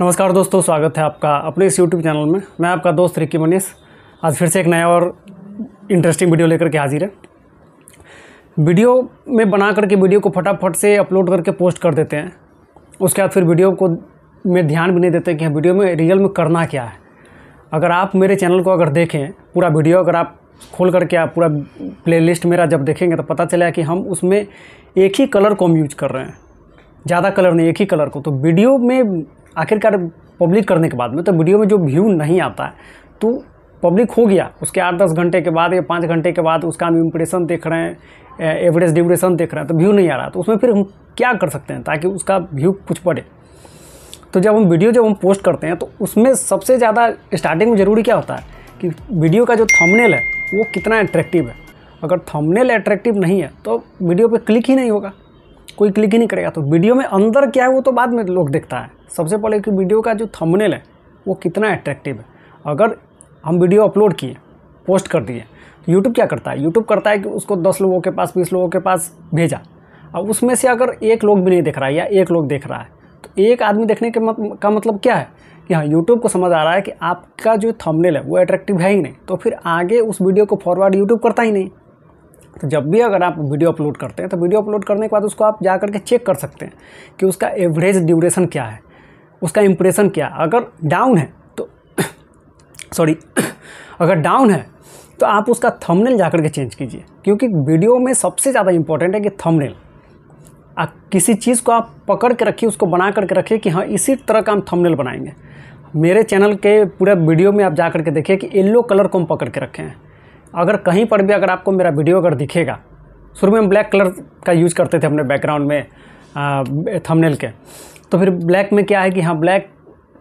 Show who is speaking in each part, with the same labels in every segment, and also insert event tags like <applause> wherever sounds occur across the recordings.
Speaker 1: नमस्कार दोस्तों स्वागत है आपका अपने इस यूट्यूब चैनल में मैं आपका दोस्त रिक्की मनीष आज फिर से एक नया और इंटरेस्टिंग वीडियो लेकर के हाजिर है वीडियो में बना करके वीडियो को फटाफट से अपलोड करके पोस्ट कर देते हैं उसके बाद फिर वीडियो को में ध्यान भी नहीं देते कि हाँ, वीडियो में रियल में करना क्या है अगर आप मेरे चैनल को अगर देखें पूरा वीडियो अगर आप खोल करके आप पूरा प्लेलिस्ट मेरा जब देखेंगे तो पता चला कि हम उसमें एक ही कलर कॉम यूज कर रहे हैं ज़्यादा कलर नहीं एक ही कलर को तो वीडियो में आखिरकार पब्लिक करने के बाद में तो वीडियो में जो व्यू नहीं आता है तो पब्लिक हो गया उसके आठ दस घंटे के बाद या पाँच घंटे के बाद उसका हम इम्प्रेशन देख रहे हैं एवरेज ड्यूरेशन देख रहे हैं तो व्यू नहीं आ रहा तो उसमें फिर हम क्या कर सकते हैं ताकि उसका व्यू कुछ पड़े तो जब हम वीडियो जब हम पोस्ट करते हैं तो उसमें सबसे ज़्यादा स्टार्टिंग में ज़रूरी क्या होता है कि वीडियो का जो थंबनेल है वो कितना अट्रैक्टिव है अगर थंबनेल अट्रैक्टिव नहीं है तो वीडियो पे क्लिक ही नहीं होगा कोई क्लिक ही नहीं करेगा तो वीडियो में अंदर क्या है वो तो बाद में लोग देखता है सबसे पहले कि वीडियो का जो थंबनेल है वो कितना अट्रैक्टिव है अगर हम वीडियो अपलोड किए पोस्ट कर दिए तो यूट्यूब क्या करता है यूट्यूब करता है कि उसको दस लोगों के पास बीस लोगों के पास भेजा और उसमें से अगर एक लोग भी नहीं देख रहा है या एक लोग देख रहा है तो एक आदमी देखने के मत, का मतलब क्या है कि हाँ यूट्यूब को समझ आ रहा है कि आपका जो थंबनेल है वो अट्रैक्टिव है ही नहीं तो फिर आगे उस वीडियो को फॉरवर्ड यूट्यूब करता ही नहीं तो जब भी अगर आप वीडियो अपलोड करते हैं तो वीडियो अपलोड करने के बाद उसको आप जा करके चेक कर सकते हैं कि उसका एवरेज ड्यूरेशन क्या है उसका इम्प्रेशन क्या है अगर डाउन है तो सॉरी <coughs> <coughs> अगर डाउन है तो आप उसका थंबनेल जा के चेंज कीजिए क्योंकि वीडियो में सबसे ज़्यादा इम्पोर्टेंट है कि थंबनेल आप किसी चीज़ को आप पकड़ के रखिए उसको बना करके रखिए कि हाँ इसी तरह का हम थंबनेल बनाएंगे मेरे चैनल के पूरे वीडियो में आप जा करके देखिए कि येल्लो कलर को हम पकड़ के रखे हैं अगर कहीं पर भी अगर आपको मेरा वीडियो अगर दिखेगा शुरू में हम ब्लैक कलर का यूज़ करते थे अपने बैकग्राउंड में थंबनेल के तो फिर ब्लैक में क्या है कि हाँ ब्लैक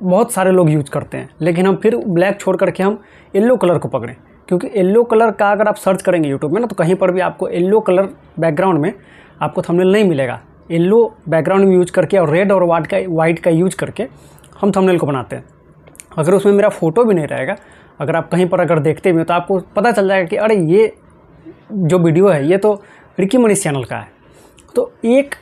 Speaker 1: बहुत सारे लोग यूज करते हैं लेकिन हम फिर ब्लैक छोड़ करके हम येल्लो कलर को पकड़ें क्योंकि येल्लो कलर का अगर आप सर्च करेंगे यूट्यूब में ना तो कहीं पर भी आपको येल्लो कलर बैकग्राउंड में आपको थंबनेल नहीं मिलेगा येल्लो बैकग्राउंड में यूज करके और रेड और वाइट का वाइट का यूज करके हम थंबनेल को बनाते हैं अगर उसमें मेरा फ़ोटो भी नहीं रहेगा अगर आप कहीं पर अगर देखते भी हो तो आपको पता चल जाएगा कि अरे ये जो वीडियो है ये तो रिकी मनीष चैनल का है तो एक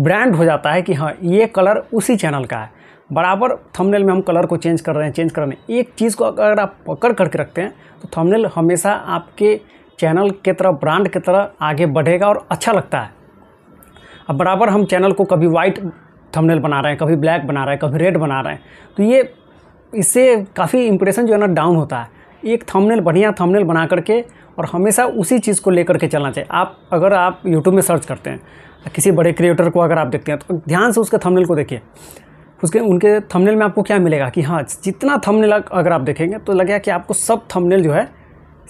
Speaker 1: ब्रांड हो जाता है कि हाँ ये कलर उसी चैनल का है बराबर थंबनेल में हम कलर को चेंज कर रहे हैं चेंज कर रहे हैं एक चीज़ को अगर आप पकड़ करके रखते हैं तो थंबनेल हमेशा आपके चैनल के तरह ब्रांड के तरह आगे बढ़ेगा और अच्छा लगता है अब बराबर हम चैनल को कभी वाइट थंबनेल बना रहे हैं कभी ब्लैक बना रहे हैं कभी रेड बना रहे हैं तो ये इससे काफ़ी इम्प्रेशन जो है ना डाउन होता है एक थंबनेल बढ़िया थंबनेल बना करके और हमेशा उसी चीज़ को लेकर के चलना चाहिए आप अगर आप यूट्यूब में सर्च करते हैं किसी बड़े क्रिएटर को अगर आप देखते हैं तो ध्यान से उसके थंबनेल को देखिए उसके उनके थंबनेल में आपको क्या मिलेगा कि हाँ जितना थंबनेल अगर आप देखेंगे तो लगेगा कि आपको सब थंबनेल जो है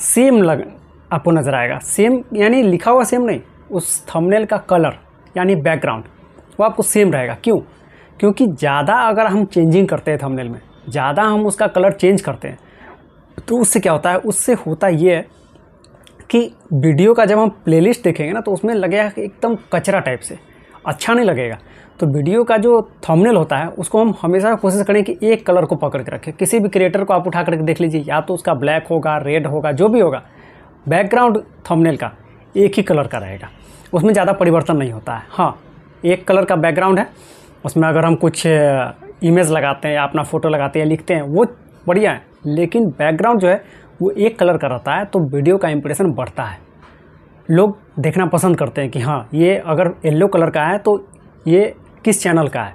Speaker 1: सेम लग आपको नज़र आएगा सेम यानी लिखा हुआ सेम नहीं उस थंबनेल का कलर यानी बैकग्राउंड वो आपको सेम रहेगा क्यों क्योंकि ज़्यादा अगर हम चेंजिंग करते हैं थंबनेल में ज़्यादा हम उसका कलर चेंज करते हैं तो उससे क्या होता है उससे होता ये है कि वीडियो का जब हम प्लेलिस्ट देखेंगे ना तो उसमें लगेगा कि एकदम कचरा टाइप से अच्छा नहीं लगेगा तो वीडियो का जो थंबनेल होता है उसको हम हमेशा कोशिश करें कि एक कलर को पकड़ के रखें किसी भी क्रिएटर को आप उठा करके देख लीजिए या तो उसका ब्लैक होगा रेड होगा जो भी होगा बैकग्राउंड थंबनेल का एक ही कलर का रहेगा उसमें ज़्यादा परिवर्तन नहीं होता है हाँ एक कलर का बैकग्राउंड है उसमें अगर हम कुछ इमेज लगाते हैं या अपना फ़ोटो लगाते हैं लिखते हैं वो बढ़िया है लेकिन बैकग्राउंड जो है वो एक कलर का रहता है तो वीडियो का इम्प्रेशन बढ़ता है लोग देखना पसंद करते हैं कि हाँ ये अगर येल्लो कलर का है तो ये किस चैनल का है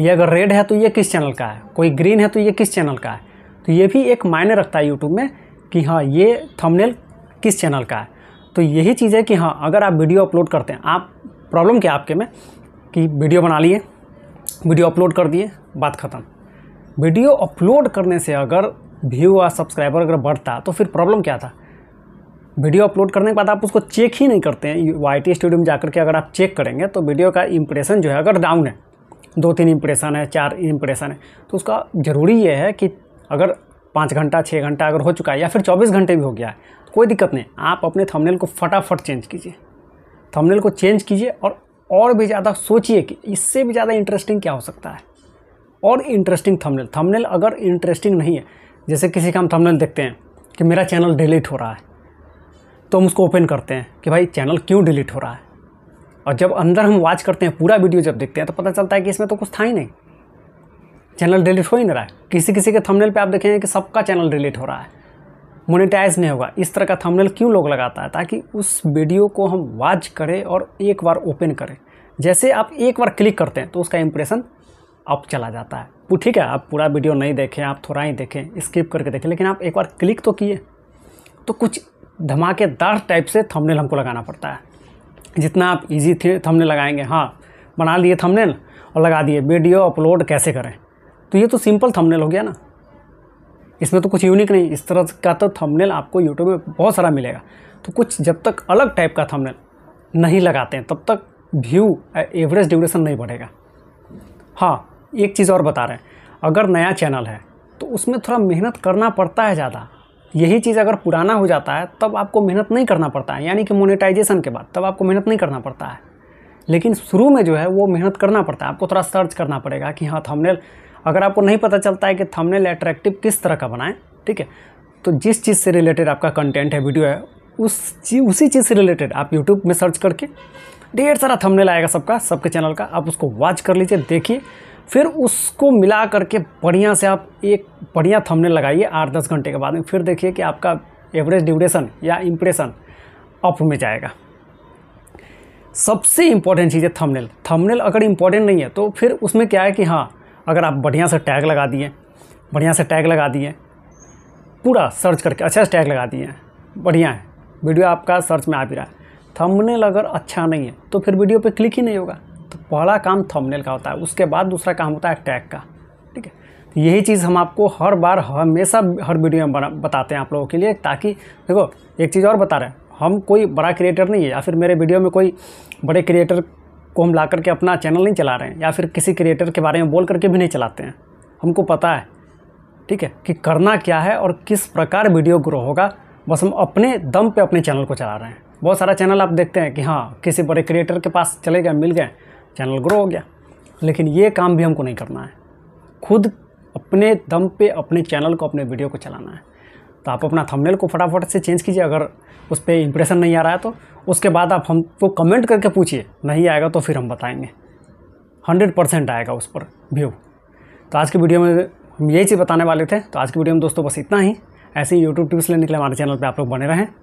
Speaker 1: ये अगर रेड है तो ये किस चैनल का है कोई ग्रीन है तो ये किस चैनल का है तो ये भी एक मायने रखता है यूट्यूब में कि हाँ ये थंबनेल किस चैनल का है तो यही चीज़ है कि हाँ अगर आप वीडियो अपलोड करते हैं आप प्रॉब्लम क्या आपके में कि वीडियो बना लिए वीडियो अपलोड कर दिए बात ख़त्म वीडियो अपलोड करने से अगर व्यू और सब्सक्राइबर अगर बढ़ता तो फिर प्रॉब्लम क्या था वीडियो अपलोड करने के बाद आप उसको चेक ही नहीं करते हैं वाई स्टूडियो में जाकर के अगर आप चेक करेंगे तो वीडियो का इंप्रेशन जो है अगर डाउन है दो तीन इंप्रेशन है चार इंप्रेशन है तो उसका ज़रूरी यह है कि अगर पाँच घंटा छः घंटा अगर हो चुका है या फिर चौबीस घंटे भी हो गया है तो कोई दिक्कत नहीं आप अपने थमनेल को फटाफट चेंज कीजिए थमनेल को चेंज कीजिए और और भी ज़्यादा सोचिए कि इससे भी ज़्यादा इंटरेस्टिंग क्या हो सकता है और इंटरेस्टिंग थंबनेल थंबनेल अगर इंटरेस्टिंग नहीं है जैसे किसी का हम थंबनेल देखते हैं कि मेरा चैनल डिलीट हो रहा है तो हम उसको ओपन करते हैं कि भाई चैनल क्यों डिलीट हो रहा है और जब अंदर हम वॉच करते हैं पूरा वीडियो जब देखते हैं तो पता चलता है कि इसमें तो कुछ था ही नहीं चैनल डिलीट हो ही नहीं रहा है किसी किसी के थंबनेल पे आप देखेंगे कि सबका चैनल डिलीट हो रहा है मोनेटाइज नहीं होगा इस तरह का थंबनेल क्यों लोग लगाता है ताकि उस वीडियो को हम वॉच करें और एक बार ओपन करें जैसे आप एक बार क्लिक करते हैं तो उसका इम्प्रेशन अप चला जाता है ठीक है आप पूरा वीडियो नहीं देखें आप थोड़ा ही देखें स्किप करके देखें लेकिन आप एक बार क्लिक तो किए तो कुछ धमाकेदार टाइप से थंबनेल हमको लगाना पड़ता है जितना आप इजी थे थंबनेल लगाएंगे हाँ बना लिए थंबनेल और लगा दिए वीडियो अपलोड कैसे करें तो ये तो सिंपल थंबनेल हो गया ना इसमें तो कुछ यूनिक नहीं इस तरह का तो थंबनेल आपको यूट्यूब में बहुत सारा मिलेगा तो कुछ जब तक अलग टाइप का थंबनेल नहीं लगाते हैं तब तक व्यू एवरेज ड्यूरेशन नहीं बढ़ेगा हाँ एक चीज़ और बता रहे हैं अगर नया चैनल है तो उसमें थोड़ा मेहनत करना पड़ता है ज़्यादा यही चीज़ अगर पुराना हो जाता है तब आपको मेहनत नहीं करना पड़ता है यानी कि मोनेटाइजेशन के बाद तब आपको मेहनत नहीं करना पड़ता है लेकिन शुरू में जो है वो मेहनत करना पड़ता है आपको थोड़ा सर्च करना पड़ेगा कि हाँ थंबनेल अगर आपको नहीं पता चलता है कि थंबनेल एट्रैक्टिव किस तरह का बनाएं ठीक है तो जिस चीज़ से रिलेटेड आपका कंटेंट है वीडियो है उस चीज उसी चीज़ से रिलेटेड आप यूट्यूब में सर्च करके ढेर सारा थंबनेल आएगा सबका सबके चैनल का आप उसको वॉच कर लीजिए देखिए फिर उसको मिला करके बढ़िया से आप एक बढ़िया थंबनेल लगाइए आठ दस घंटे के बाद में फिर देखिए कि आपका एवरेज ड्यूरेशन या इम्प्रेशन अप में जाएगा सबसे इम्पॉर्टेंट चीज़ है थंबनेल थंबनेल अगर इम्पॉर्टेंट नहीं है तो फिर उसमें क्या है कि हाँ अगर आप बढ़िया से टैग लगा दिए बढ़िया से टैग लगा दिए पूरा सर्च करके अच्छा टैग लगा दिए बढ़िया है वीडियो आपका सर्च में आ भी रहा है थंबनेल अगर अच्छा नहीं है तो फिर वीडियो पे क्लिक ही नहीं होगा तो पहला काम थंबनेल का होता है उसके बाद दूसरा काम होता है टैग का ठीक है तो यही चीज़ हम आपको हर बार हमेशा हर वीडियो में बताते हैं आप लोगों के लिए ताकि देखो एक चीज़ और बता रहे हैं हम कोई बड़ा क्रिएटर नहीं है या फिर मेरे वीडियो में कोई बड़े क्रिएटर को हम ला करके अपना चैनल नहीं चला रहे हैं या फिर किसी क्रिएटर के बारे में बोल करके भी नहीं चलाते हैं हमको पता है ठीक है कि करना क्या है और किस प्रकार वीडियो ग्रो होगा बस हम अपने दम पे अपने चैनल को चला रहे हैं बहुत सारा चैनल आप देखते हैं कि हाँ किसी बड़े क्रिएटर के पास चले गए मिल गए चैनल ग्रो हो गया लेकिन ये काम भी हमको नहीं करना है खुद अपने दम पे अपने चैनल को अपने वीडियो को चलाना है तो आप अपना थंबनेल को फटाफट से चेंज कीजिए अगर उस पर इंप्रेशन नहीं आ रहा है तो उसके बाद आप हमको कमेंट करके पूछिए नहीं आएगा तो फिर हम बताएंगे हंड्रेड परसेंट आएगा उस पर व्यू तो आज की वीडियो में हम यही चीज़ बताने वाले थे तो आज की वीडियो में दोस्तों बस इतना ही ऐसे ही यूट्यूब टिप्स लेने के लिए हमारे चैनल पर आप लोग बने रहें